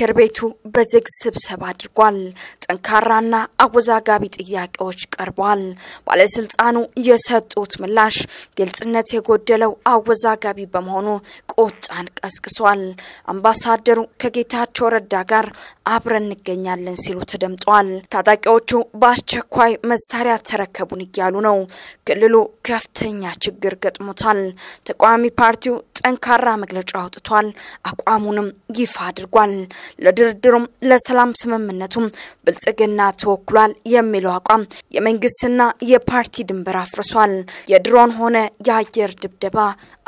ምክር ቤቱ በዝግ ስብሰባ አድርጓል። ጠንካራና አወዛጋቢ ጥያቄዎች ቀርበዋል። ባለስልጣኑ የሰጡት ምላሽ ግልጽነት የጎደለው አወዛጋቢ በመሆኑ ቁጣን ቀስቅሷል። አምባሳደሩ ከጌታቸው ረዳ ጋር አብረን እንገኛለን ሲሉ ተደምጠዋል። ታጣቂዎቹ በአስቸኳይ መሳሪያ ተረከቡን እያሉ ነው። ክልሉ ከፍተኛ ችግር ገጥሞታል። ተቃዋሚ ፓርቲው ጠንካራ መግለጫ አውጥቷል። አቋሙንም ይፋ አድርጓል። ለድርድሩም ለሰላም ስምምነቱም ብልጽግና ተወክሏል የሚለው አቋም የመንግስትና የፓርቲ ድንበር አፍርሷል። የድሮን ሆነ የአየር ድብደባ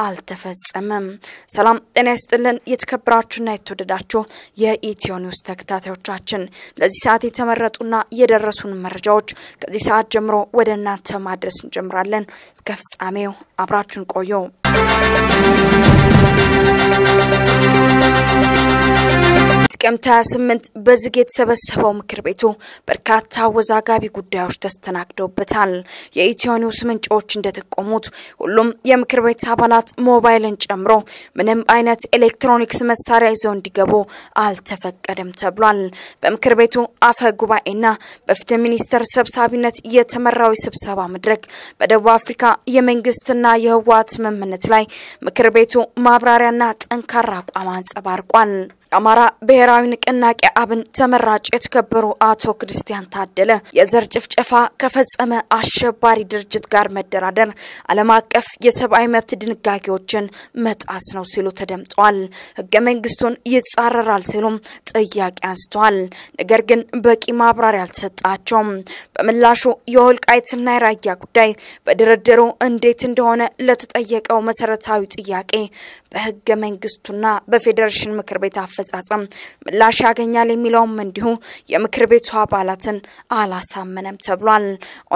አልተፈጸመም። ሰላም ጤና ይስጥልን። የተከበራችሁና የተወደዳችሁ የኢትዮ ኒውስ ተከታታዮቻችን ለዚህ ሰዓት የተመረጡና የደረሱን መረጃዎች ከዚህ ሰዓት ጀምሮ ወደ እናንተ ማድረስ እንጀምራለን። እስከ ፍጻሜው አብራችን ቆዩ። ጥቅምት 28 በዝግ የተሰበሰበው ምክር ቤቱ በርካታ አወዛጋቢ ጉዳዮች ተስተናግደውበታል። የኢትዮ ኒውስ ምንጮች እንደጠቆሙት ሁሉም የምክር ቤት አባላት ሞባይልን ጨምሮ ምንም አይነት ኤሌክትሮኒክስ መሳሪያ ይዘው እንዲገቡ አልተፈቀደም ተብሏል። በምክር ቤቱ አፈ ጉባኤና በፍትህ ሚኒስቴር ሰብሳቢነት የተመራው ስብሰባ መድረክ በደቡብ አፍሪካ የመንግስትና የህወሓት ስምምነት ላይ ምክር ቤቱ ማብራሪያና ጠንካራ አቋም አንጸባርቋል። የአማራ ብሔራዊ ንቅናቄ አብን ተመራጭ የተከበሩ አቶ ክርስቲያን ታደለ የዘር ጭፍጨፋ ከፈጸመ አሸባሪ ድርጅት ጋር መደራደር ዓለም አቀፍ የሰብአዊ መብት ድንጋጌዎችን መጣስ ነው ሲሉ ተደምጠዋል። ህገ መንግስቱን ይጻረራል ሲሉም ጥያቄ አንስተዋል። ነገር ግን በቂ ማብራሪያ አልተሰጣቸውም። በምላሹ የወልቃይትና የራያ ጉዳይ በድርድሩ እንዴት እንደሆነ ለተጠየቀው መሰረታዊ ጥያቄ በህገ መንግስቱና በፌዴሬሽን ምክር ቤት አፈ አፈጻጸም ምላሽ ያገኛል የሚለውም እንዲሁ የምክር ቤቱ አባላትን አላሳመነም ተብሏል።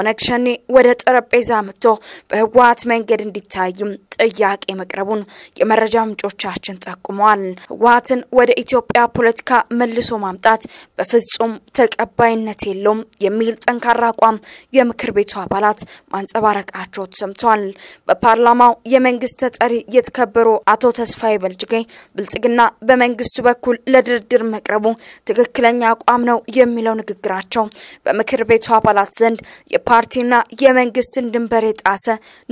ኦነግ ሸኔ ወደ ጠረጴዛ መጥቶ በህወሀት መንገድ እንዲታይም ጥያቄ መቅረቡን የመረጃ ምንጮቻችን ጠቁመዋል። ህወሀትን ወደ ኢትዮጵያ ፖለቲካ መልሶ ማምጣት በፍጹም ተቀባይነት የለውም የሚል ጠንካራ አቋም የምክር ቤቱ አባላት ማንጸባረቃቸው ተሰምተዋል። በፓርላማው የመንግስት ተጠሪ የተከበሩ አቶ ተስፋዬ በልጅጌ ብልጽግና በመንግስቱ በ በኩል ለድርድር መቅረቡ ትክክለኛ አቋም ነው የሚለው ንግግራቸው በምክር ቤቱ አባላት ዘንድ የፓርቲና የመንግስትን ድንበር የጣሰ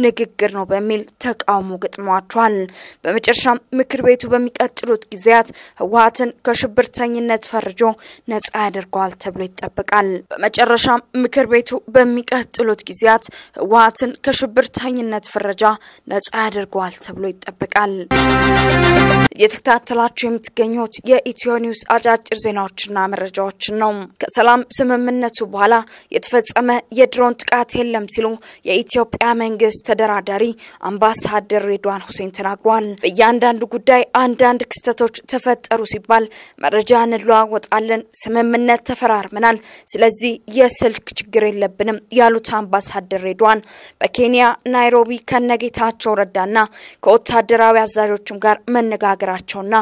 ንግግር ነው በሚል ተቃውሞ ገጥሟቸዋል። በመጨረሻም ምክር ቤቱ በሚቀጥሉት ጊዜያት ህወሀትን ከሽብርተኝነት ፈርጆ ነጻ ያደርገዋል ተብሎ ይጠበቃል። በመጨረሻም ምክር ቤቱ በሚቀጥሉት ጊዜያት ህወሀትን ከሽብርተኝነት ፍረጃ ነጻ ያደርገዋል ተብሎ ይጠበቃል። እየተከታተላችሁ የምትገኙት የምትሰሙት የኢትዮ ኒውስ አጫጭር ዜናዎችና መረጃዎችን ነው። ከሰላም ስምምነቱ በኋላ የተፈጸመ የድሮን ጥቃት የለም ሲሉ የኢትዮጵያ መንግስት ተደራዳሪ አምባሳደር ሬድዋን ሁሴን ተናግሯል። በእያንዳንዱ ጉዳይ አንዳንድ ክስተቶች ተፈጠሩ ሲባል መረጃ እንለዋወጣለን፣ ስምምነት ተፈራርመናል፣ ስለዚህ የስልክ ችግር የለብንም ያሉት አምባሳደር ሬድዋን በኬንያ ናይሮቢ ከነጌታቸው ረዳና ከወታደራዊ አዛዦችም ጋር መነጋገራቸውና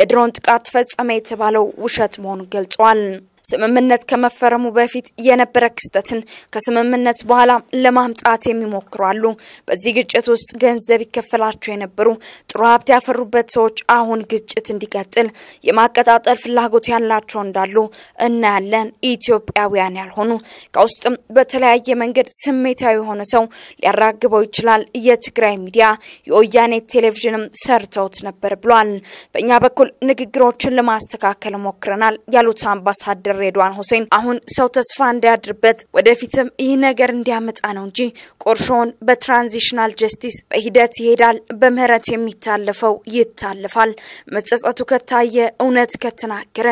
የድሮን ጥቃት ተፈጸመ የተባለው ውሸት መሆኑን ገልጿል። ስምምነት ከመፈረሙ በፊት የነበረ ክስተትን ከስምምነት በኋላ ለማምጣት የሚሞክሩ አሉ። በዚህ ግጭት ውስጥ ገንዘብ ይከፈላቸው የነበሩ ጥሩ ሀብት ያፈሩበት ሰዎች አሁን ግጭት እንዲቀጥል የማቀጣጠል ፍላጎት ያላቸው እንዳሉ እናያለን። ኢትዮጵያውያን ያልሆኑ ከውስጥም በተለያየ መንገድ ስሜታዊ የሆነ ሰው ሊያራግበው ይችላል። የትግራይ ሚዲያ የወያኔ ቴሌቪዥንም ሰርተውት ነበር ብሏል። በእኛ በኩል ንግግሮችን ለማስተካከል ሞክረናል ያሉት አምባሳደር ሬድዋን ሁሴን አሁን ሰው ተስፋ እንዳያድርበት ወደፊትም ይህ ነገር እንዲያመጣ ነው እንጂ ቆርሾን በትራንዚሽናል ጀስቲስ በሂደት ይሄዳል፣ በምህረት የሚታለፈው ይታልፋል። መጸጸቱ ከታየ እውነት ከተናገረ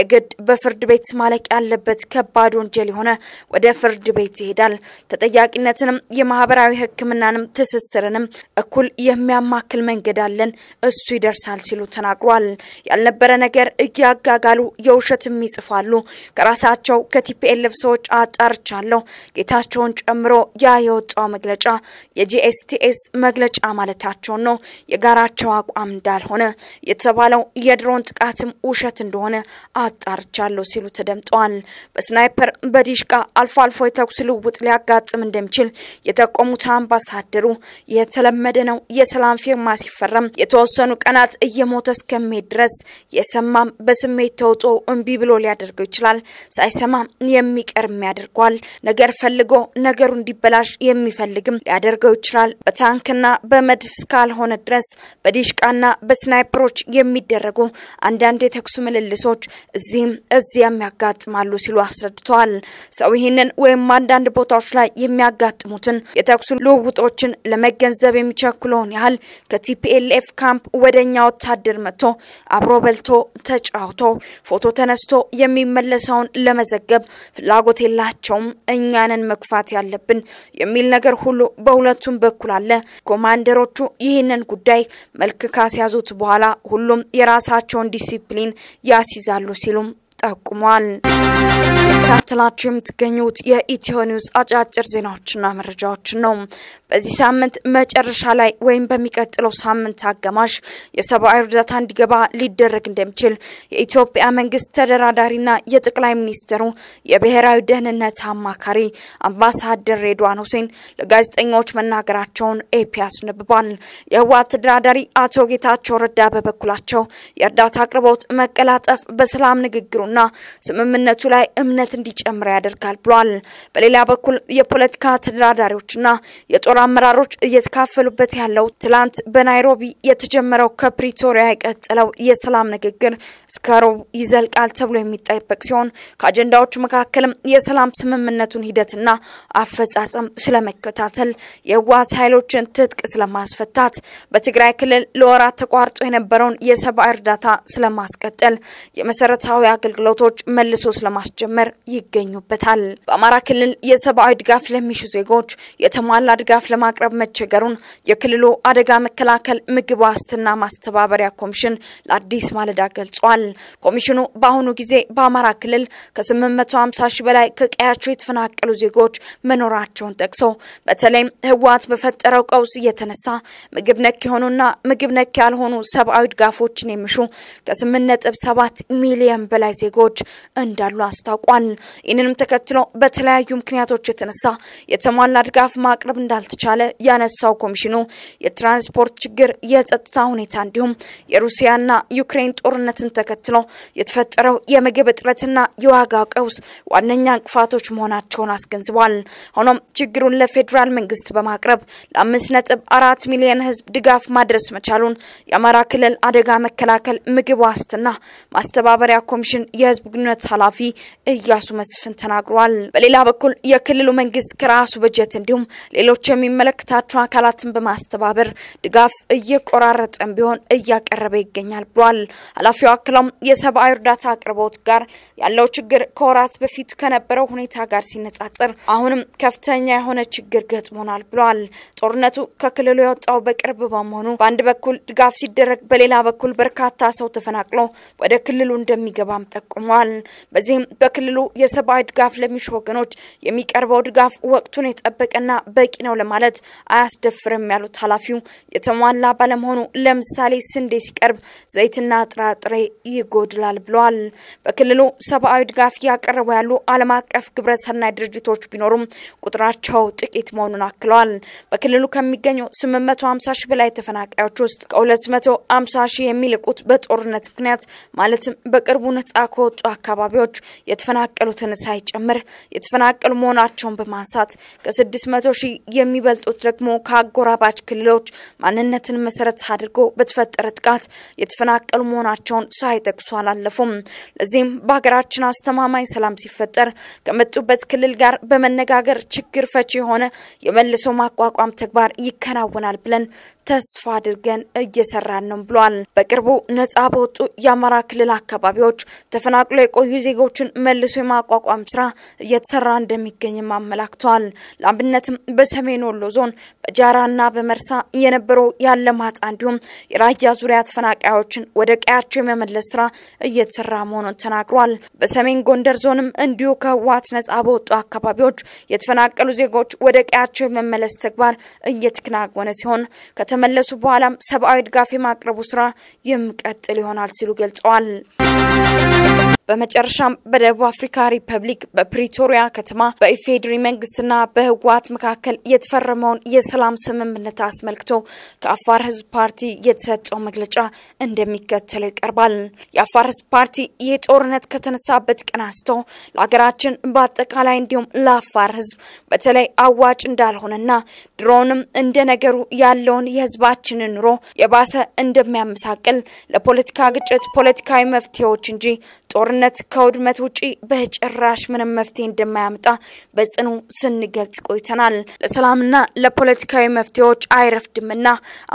የግድ በፍርድ ቤት ማለቅ ያለበት ከባድ ወንጀል የሆነ ወደ ፍርድ ቤት ይሄዳል። ተጠያቂነትንም የማህበራዊ ሕክምናንም ትስስርንም እኩል የሚያማክል መንገድ አለን፣ እሱ ይደርሳል ሲሉ ተናግሯል። ያልነበረ ነገር እያጋጋሉ የውሸትም ይጽፋሉ። ከራሳቸው ከቲፒኤልኤፍ ሰዎች አጣርቻለሁ። ጌታቸውን ጨምሮ ያ የወጣው መግለጫ የጂኤስቲኤስ መግለጫ ማለታቸውን ነው። የጋራቸው አቋም እንዳልሆነ የተባለው የድሮን ጥቃትም ውሸት እንደሆነ አጣርቻለሁ ሲሉ ተደምጠዋል። በስናይፐር በዲሽቃ አልፎ አልፎ የተኩስ ልውውጥ ሊያጋጥም እንደሚችል የጠቆሙት አምባሳደሩ የተለመደ ነው። የሰላም ፊርማ ሲፈረም የተወሰኑ ቀናት እየሞተ እስከሚሄድ ድረስ የሰማም በስሜት ተውጦ እምቢ ብሎ ሊያደርገው ይችላል። ሳይሰማ የሚቀርም ያደርገዋል። ነገር ፈልጎ ነገሩ እንዲበላሽ የሚፈልግም ሊያደርገው ይችላል። በታንክና በመድፍ እስካልሆነ ድረስ በዲሽቃና በስናይፐሮች የሚደረጉ አንዳንድ የተኩሱ ምልልሶች እዚህም እዚያም ያጋጥማሉ ሲሉ አስረድተዋል። ሰው ይህንን ወይም አንዳንድ ቦታዎች ላይ የሚያጋጥሙትን የተኩሱ ልውውጦችን ለመገንዘብ የሚቸኩለውን ያህል ከቲፒኤልኤፍ ካምፕ ወደኛ ወታደር መጥቶ አብሮ በልቶ ተጫውቶ ፎቶ ተነስቶ የሚመ የተመለሰውን ለመዘገብ ፍላጎት የላቸውም። እኛንን መግፋት ያለብን የሚል ነገር ሁሉ በሁለቱም በኩል አለ። ኮማንደሮቹ ይህንን ጉዳይ መልክ ካስያዙት በኋላ ሁሉም የራሳቸውን ዲሲፕሊን ያስይዛሉ ሲሉም ጠቁሟል። ተከታተላችሁ የምትገኙት የኢትዮ ኒውስ አጫጭር ዜናዎችና መረጃዎችን ነው። በዚህ ሳምንት መጨረሻ ላይ ወይም በሚቀጥለው ሳምንት አጋማሽ የሰብአዊ እርዳታ እንዲገባ ሊደረግ እንደሚችል የኢትዮጵያ መንግስት ተደራዳሪና የጠቅላይ ሚኒስትሩ የብሔራዊ ደህንነት አማካሪ አምባሳደር ሬድዋን ሁሴን ለጋዜጠኞች መናገራቸውን ኤፒ አስነብቧል። የህወሓት ተደራዳሪ አቶ ጌታቸው ረዳ በበኩላቸው የእርዳታ አቅርቦት መቀላጠፍ በሰላም ንግግሩ ነውና ስምምነቱ ላይ እምነት እንዲጨምር ያደርጋል ብሏል። በሌላ በኩል የፖለቲካ ተደራዳሪዎችና የጦር አመራሮች እየተካፈሉበት ያለው ትላንት በናይሮቢ የተጀመረው ከፕሪቶሪያ የቀጠለው የሰላም ንግግር እስከ ይዘልቃል ተብሎ የሚጠበቅ ሲሆን ከአጀንዳዎቹ መካከልም የሰላም ስምምነቱን ሂደትና አፈጻጸም ስለመከታተል፣ የህወሓት ኃይሎችን ትጥቅ ስለማስፈታት፣ በትግራይ ክልል ለወራት ተቋርጦ የነበረውን የሰብአዊ እርዳታ ስለማስቀጠል፣ የመሰረታዊ አገልግሎት አገልግሎቶች መልሶ ስለማስጀመር ይገኙበታል። በአማራ ክልል የሰብአዊ ድጋፍ ለሚሹ ዜጎች የተሟላ ድጋፍ ለማቅረብ መቸገሩን የክልሉ አደጋ መከላከል ምግብ ዋስትና ማስተባበሪያ ኮሚሽን ለአዲስ ማለዳ ገልጿል። ኮሚሽኑ በአሁኑ ጊዜ በአማራ ክልል ከ850 ሺህ በላይ ከቀያቸው የተፈናቀሉ ዜጎች መኖራቸውን ጠቅሶ በተለይም ህወሓት በፈጠረው ቀውስ እየተነሳ ምግብ ነክ የሆኑና ምግብ ነክ ያልሆኑ ሰብአዊ ድጋፎችን የሚሹ ከ8.7 ሚሊዮን በላይ ዜጎች ዜጎች እንዳሉ አስታውቋል። ይህንንም ተከትሎ በተለያዩ ምክንያቶች የተነሳ የተሟላ ድጋፍ ማቅረብ እንዳልተቻለ ያነሳው ኮሚሽኑ የትራንስፖርት ችግር፣ የጸጥታ ሁኔታ እንዲሁም የሩሲያና ዩክሬን ጦርነትን ተከትሎ የተፈጠረው የምግብ እጥረትና የዋጋ ቀውስ ዋነኛ እንቅፋቶች መሆናቸውን አስገንዝቧል። ሆኖም ችግሩን ለፌዴራል መንግስት በማቅረብ ለአምስት ነጥብ አራት ሚሊዮን ህዝብ ድጋፍ ማድረስ መቻሉን የአማራ ክልል አደጋ መከላከል ምግብ ዋስትና ማስተባበሪያ ኮሚሽን የህዝብ ግንኙነት ኃላፊ እያሱ መስፍን ተናግሯል። በሌላ በኩል የክልሉ መንግስት ከራሱ በጀት እንዲሁም ሌሎች የሚመለከታቸው አካላትን በማስተባበር ድጋፍ እየቆራረጠን ቢሆን እያቀረበ ይገኛል ብሏል። ኃላፊው አክለውም የሰብአዊ እርዳታ አቅርቦት ጋር ያለው ችግር ከወራት በፊት ከነበረው ሁኔታ ጋር ሲነጻጸር አሁንም ከፍተኛ የሆነ ችግር ገጥሞናል ብሏል። ጦርነቱ ከክልሉ የወጣው በቅርብ በመሆኑ በአንድ በኩል ድጋፍ ሲደረግ፣ በሌላ በኩል በርካታ ሰው ተፈናቅሎ ወደ ክልሉ እንደሚገባም ጠቁ ጠቁመዋል። በዚህም በክልሉ የሰብአዊ ድጋፍ ለሚሹ ወገኖች የሚቀርበው ድጋፍ ወቅቱን የጠበቀና በቂ ነው ለማለት አያስደፍርም ያሉት ኃላፊው የተሟላ ባለመሆኑ ለምሳሌ ስንዴ ሲቀርብ ዘይትና ጥራጥሬ ይጎድላል ብለዋል። በክልሉ ሰብአዊ ድጋፍ እያቀረቡ ያሉ ዓለም አቀፍ ግብረ ሰናይ ድርጅቶች ቢኖሩም ቁጥራቸው ጥቂት መሆኑን አክለዋል። በክልሉ ከሚገኙ 850 ሺህ በላይ ተፈናቃዮች ውስጥ ከ250 ሺህ የሚልቁት በጦርነት ምክንያት ማለትም በቅርቡ ነጻ ከወጡ አካባቢዎች የተፈናቀሉትን ሳይጨምር የተፈናቀሉ መሆናቸውን በማንሳት ከ600 ሺህ የሚበልጡት ደግሞ ከአጎራባች ክልሎች ማንነትን መሰረት አድርጎ በተፈጠረ ጥቃት የተፈናቀሉ መሆናቸውን ሳይጠቅሱ አላለፉም። ለዚህም በሀገራችን አስተማማኝ ሰላም ሲፈጠር ከመጡበት ክልል ጋር በመነጋገር ችግር ፈቺ የሆነ የመልሶ ማቋቋም ተግባር ይከናወናል ብለን ተስፋ አድርገን እየሰራን ነው ብሏል። በቅርቡ ነጻ በወጡ የአማራ ክልል አካባቢዎች ተፈናቅሎ የቆዩ ዜጎችን መልሶ የማቋቋም ስራ እየተሰራ እንደሚገኝም አመላክተዋል። ለአብነትም በሰሜን ወሎ ዞን በጃራና በመርሳ የነበረው ያለማጣ እንዲሁም የራያ ዙሪያ ተፈናቃዮችን ወደ ቀያቸው የመመለስ ስራ እየተሰራ መሆኑን ተናግሯል። በሰሜን ጎንደር ዞንም እንዲሁ ከህወሓት ነጻ በወጡ አካባቢዎች የተፈናቀሉ ዜጎች ወደ ቀያቸው የመመለስ ተግባር እየተከናወነ ሲሆን ከተመለሱ በኋላም ሰብአዊ ድጋፍ የማቅረቡ ስራ የሚቀጥል ይሆናል ሲሉ ገልጸዋል። በመጨረሻም በደቡብ አፍሪካ ሪፐብሊክ በፕሪቶሪያ ከተማ በኢፌዴሪ መንግስትና በህወሓት መካከል የተፈረመውን የሰላም ስምምነት አስመልክቶ ከአፋር ህዝብ ፓርቲ የተሰጠው መግለጫ እንደሚከተለው ይቀርባል። የአፋር ህዝብ ፓርቲ ይህ ጦርነት ከተነሳበት ቀን አንስቶ ለሀገራችን በአጠቃላይ እንዲሁም ለአፋር ህዝብ በተለይ አዋጭ እንዳልሆነና ድሮንም እንደ ነገሩ ያለውን የህዝባችንን ኑሮ የባሰ እንደሚያመሳቅል ለፖለቲካ ግጭት ፖለቲካዊ መፍትሄዎች እንጂ ጦርነት ጦርነት ከውድመት ውጪ በጭራሽ ምንም መፍትሄ እንደማያመጣ በጽኑ ስንገልጽ ቆይተናል። ለሰላምና ለፖለቲካዊ መፍትሄዎች አይረፍድምና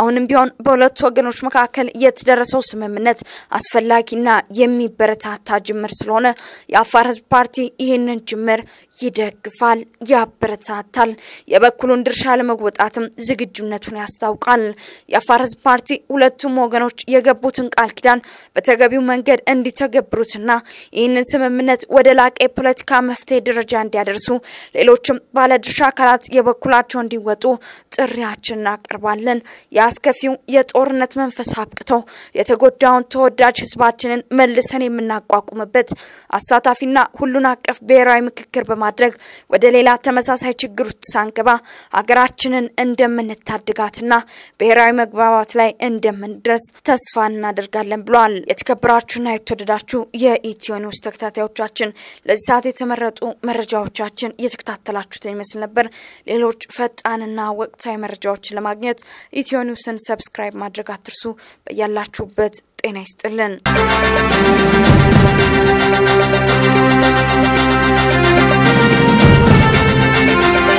አሁንም ቢሆን በሁለቱ ወገኖች መካከል የተደረሰው ስምምነት አስፈላጊና የሚበረታታ ጅምር ስለሆነ የአፋር ህዝብ ፓርቲ ይህንን ጅምር ይደግፋል፣ ያበረታታል። የበኩሉን ድርሻ ለመወጣትም ዝግጁነቱን ያስታውቃል። የአፋር ህዝብ ፓርቲ ሁለቱም ወገኖች የገቡትን ቃል ኪዳን በተገቢው መንገድ እንዲተገብሩትና ይህንን ስምምነት ወደ ላቀ የፖለቲካ መፍትሄ ደረጃ እንዲያደርሱ ሌሎችም ባለድርሻ አካላት የበኩላቸው እንዲወጡ ጥሪያችን እናቀርባለን። የአስከፊው የጦርነት መንፈስ አብቅቶ የተጎዳውን ተወዳጅ ህዝባችንን መልሰን የምናቋቁምበት አሳታፊና ሁሉን አቀፍ ብሔራዊ ምክክር በማ በማድረግ ወደ ሌላ ተመሳሳይ ችግር ውስጥ ሳንገባ ሀገራችንን እንደምንታድጋትና ብሔራዊ መግባባት ላይ እንደምንድረስ ተስፋ እናደርጋለን ብለዋል። የተከበራችሁና የተወደዳችሁ የኢትዮ ኒውስ ተከታታዮቻችን ለዚህ ሰዓት የተመረጡ መረጃዎቻችን እየተከታተላችሁትን ይመስል ነበር። ሌሎች ፈጣንና ወቅታዊ መረጃዎችን ለማግኘት ኢትዮ ኒውስን ሰብስክራይብ ማድረግ አትርሱ። በያላችሁበት ጤና ይስጥልን። Música